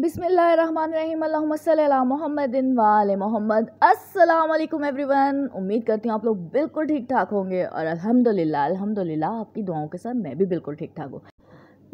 बिसमीम महमदिन वाले मोहम्मद अस्सलाम एवरीवन उम्मीद करती हूँ आप लोग बिल्कुल ठीक ठाक होंगे और अल्हम्दुलिल्लाह अल्हम्दुलिल्लाह आपकी दुआओं के साथ मैं भी बिल्कुल ठीक ठाक हूँ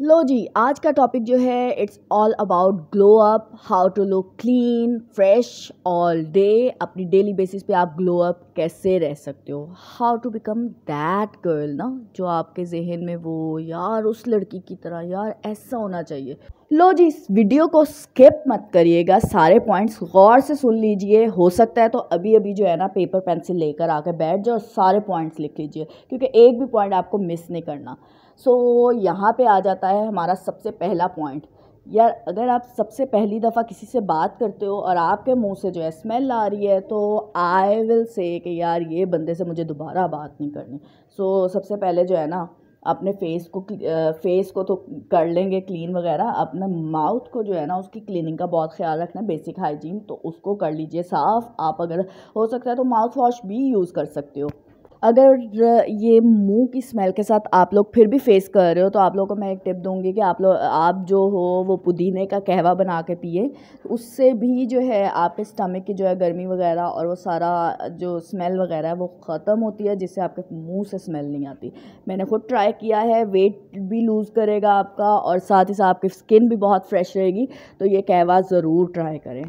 लो जी आज का टॉपिक जो है it's all about glow up how to look clean fresh all day अपनी डेली बेसिस पे आप ग्लो अप कैसे रह सकते हो how to become that girl ना जो आपके जहन में वो यार उस लड़की की तरह यार ऐसा होना चाहिए लो जी इस वीडियो को स्किप मत करिएगा सारे पॉइंट्स गौर से सुन लीजिए हो सकता है तो अभी अभी जो है ना पेपर पेंसिल लेकर आकर बैठ जाओ सारे पॉइंट्स लिख लीजिए क्योंकि एक भी पॉइंट आपको मिस नहीं करना सो so, यहाँ पे आ जाता है हमारा सबसे पहला पॉइंट यार अगर आप सबसे पहली दफ़ा किसी से बात करते हो और आपके मुंह से जो है स्मेल आ रही है तो आई विल से कि यार ये बंदे से मुझे दोबारा बात नहीं करनी सो so, सबसे पहले जो है ना अपने फेस को फेस को तो कर लेंगे क्लीन वगैरह अपने माउथ को जो है ना उसकी क्लीनिंग का बहुत ख्याल रखना बेसिक हाइजीन तो उसको कर लीजिए साफ़ आप अगर हो सकता है तो माउथ वॉश भी यूज़ कर सकते हो अगर ये मुंह की स्मेल के साथ आप लोग फिर भी फेस कर रहे हो तो आप लोगों को मैं एक टिप दूंगी कि आप लोग आप जो हो वो पुदीने का कहवा बना के पिए उससे भी जो है आपके स्टमक की जो है गर्मी वगैरह और वो सारा जो स्मेल वगैरह है वो ख़त्म होती है जिससे आपके मुंह से स्मेल नहीं आती मैंने खुद ट्राई किया है वेट भी लूज़ करेगा आपका और साथ ही साथ आपकी स्किन भी बहुत फ्रेश रहेगी तो ये कहवा ज़रूर ट्राई करें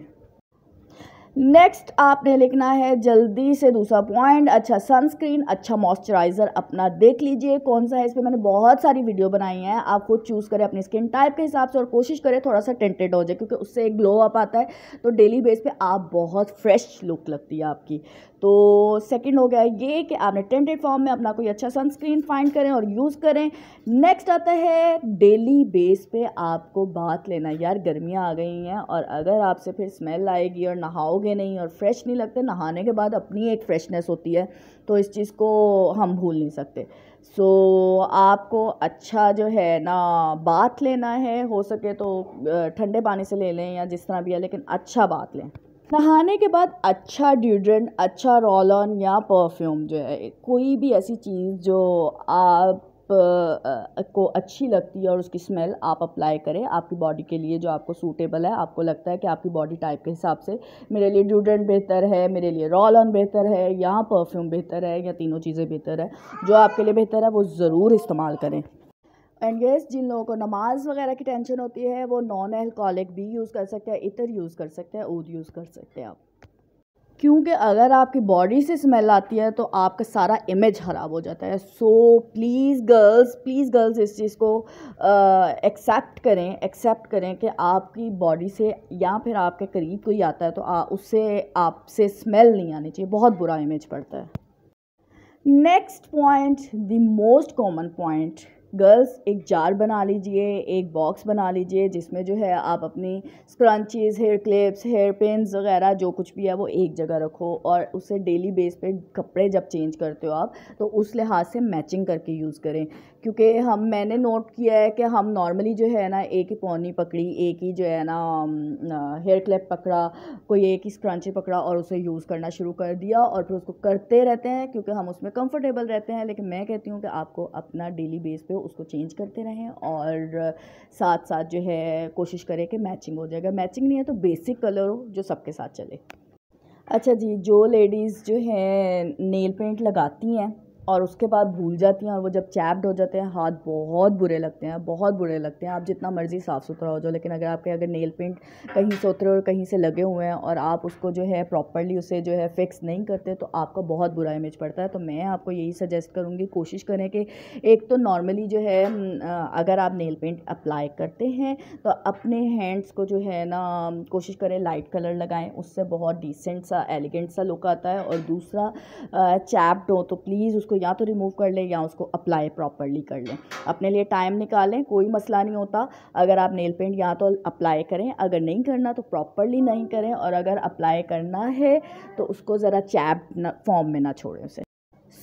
नेक्स्ट आपने लिखना है जल्दी से दूसरा पॉइंट अच्छा सनस्क्रीन अच्छा मॉइस्चराइज़र अपना देख लीजिए कौन सा है इस पर मैंने बहुत सारी वीडियो बनाई हैं आप खुद चूज़ करें अपनी स्किन टाइप के हिसाब से और कोशिश करें थोड़ा सा टेंटेड हो जाए क्योंकि उससे एक ग्लो अप आता है तो डेली बेस पे आप बहुत फ्रेश लुक लगती है आपकी तो सेकेंड हो गया ये कि आपने टेंटेड फॉर्म में अपना कोई अच्छा सनस्क्रीन फाइंड करें और यूज़ करें नेक्स्ट आता है डेली बेस पर आपको बात लेना यार गर्मियाँ आ गई हैं और अगर आपसे फिर स्मेल आएगी और नहाओगे नहाओगे नहीं और फ्रेश नहीं लगते नहाने के बाद अपनी एक फ्रेशनेस होती है तो इस चीज़ को हम भूल नहीं सकते सो so, आपको अच्छा जो है ना बात लेना है हो सके तो ठंडे पानी से ले लें या जिस तरह भी है लेकिन अच्छा बाथ लें नहाने के बाद अच्छा ड्यूड्रेंट अच्छा रोल ऑन या परफ्यूम जो है कोई भी ऐसी चीज़ जो आप को अच्छी लगती है और उसकी स्मेल आप अप्लाई करें आपकी बॉडी के लिए जो आपको सूटेबल है आपको लगता है कि आपकी बॉडी टाइप के हिसाब से मेरे लिए ड्यूडेंट बेहतर है मेरे लिए रॉल ऑन बेहतर है या परफ्यूम बेहतर है या तीनों चीज़ें बेहतर है जो आपके लिए बेहतर है वो ज़रूर इस्तेमाल करें एंड येस जिन लोगों को नमाज वगैरह की टेंशन होती है वो नॉन एल्कोहलिक भी यूज़ कर सकते हैं इतर यूज़ कर सकते हैं ऊद यूज़ कर सकते हैं आप क्योंकि अगर आपकी बॉडी से स्मेल आती है तो आपका सारा इमेज ख़राब हो जाता है so please girls please girls इस चीज़ को एक्सेप्ट करें एक्सेप्ट करें कि आपकी बॉडी से या फिर आपके करीब कोई आता है तो आ, उससे आपसे स्मेल नहीं आनी चाहिए बहुत बुरा इमेज पड़ता है next point the most common point girls एक जार बना लीजिए एक बॉक्स बना लीजिए जिसमें जो है आप अपनी scrunchies hair clips hair pins वगैरह जो कुछ भी है वो एक जगह रखो और उसे डेली बेस पे कपड़े जब चेंज करते हो आप तो उस लिहाज से मैचिंग करके यूज़ करें क्योंकि हम मैंने नोट किया है कि हम नॉर्मली जो है ना एक ही पौनी पकड़ी एक ही जो है ना हेयर um, क्लिप पकड़ा कोई एक ही स्क्रंच पकड़ा और उसे यूज़ करना शुरू कर दिया और फिर उसको करते रहते हैं क्योंकि हम उसमें कंफर्टेबल रहते हैं लेकिन मैं कहती हूँ कि आपको अपना डेली बेस पे उसको चेंज करते रहें और साथ साथ जो है कोशिश करें कि मैचिंग हो जाएगा मैचिंग नहीं है तो बेसिक कलर हो जो सबके साथ चले अच्छा जी जो लेडीज़ जो है नेल पेंट लगाती हैं और उसके बाद भूल जाती हैं और वो जब चैप्ड हो जाते हैं हाथ बहुत बुरे लगते हैं बहुत बुरे लगते हैं आप जितना मर्ज़ी साफ़ सुथरा हो जाओ लेकिन अगर आपके अगर नेल पेंट कहीं से उतरे और कहीं से लगे हुए हैं और आप उसको जो है प्रॉपरली उसे जो है फिक्स नहीं करते तो आपका बहुत बुरा इमेज पड़ता है तो मैं आपको यही सजेस्ट करूँगी कोशिश करें कि एक तो नॉर्मली जो है अगर आप नेल पेंट अप्लाई करते हैं तो अपने हैंड्स को जो है ना कोशिश करें लाइट कलर लगाएं उससे बहुत डिसेंट सा एलिगेंट सा लुक आता है और दूसरा चैप्ड हो तो प्लीज़ उसको उसको या तो रिमूव कर लें या उसको अप्लाई प्रॉपरली कर लें अपने लिए टाइम निकालें कोई मसला नहीं होता अगर आप नेल पेंट या तो अप्लाई करें अगर नहीं करना तो प्रॉपरली नहीं करें और अगर अप्लाई करना है तो उसको ज़रा चैप फॉर्म में ना छोड़ें उसे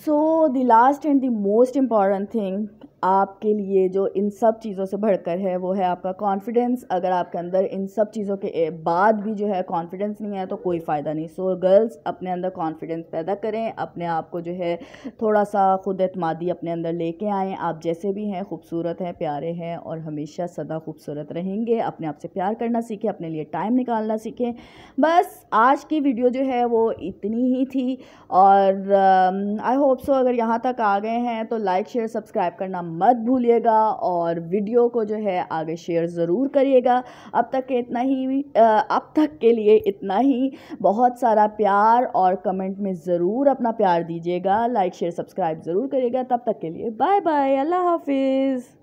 so the last and the most important thing आपके लिए जो इन सब चीज़ों से बढ़कर है वो है आपका कॉन्फिडेंस अगर आपके अंदर इन सब चीज़ों के बाद भी जो है कॉन्फिडेंस नहीं है तो कोई फ़ायदा नहीं सो so, गर्ल्स अपने अंदर कॉन्फिडेंस पैदा करें अपने आप को जो है थोड़ा सा खुद अतमादी अपने अंदर लेके आएँ आप जैसे भी हैं खूबसूरत हैं प्यारे हैं और हमेशा सदा खूबसूरत रहेंगे अपने आप से प्यार करना सीखें अपने लिए टाइम निकालना सीखें बस आज की वीडियो जो है वो इतनी ही थी और आई होप सो अगर यहाँ तक आ गए हैं तो लाइक शेयर सब्सक्राइब करना मत भूलिएगा और वीडियो को जो है आगे शेयर ज़रूर करिएगा अब तक के इतना ही अब तक के लिए इतना ही बहुत सारा प्यार और कमेंट में ज़रूर अपना प्यार दीजिएगा लाइक शेयर सब्सक्राइब ज़रूर करिएगा तब तक के लिए बाय बाय अल्लाह हाफिज़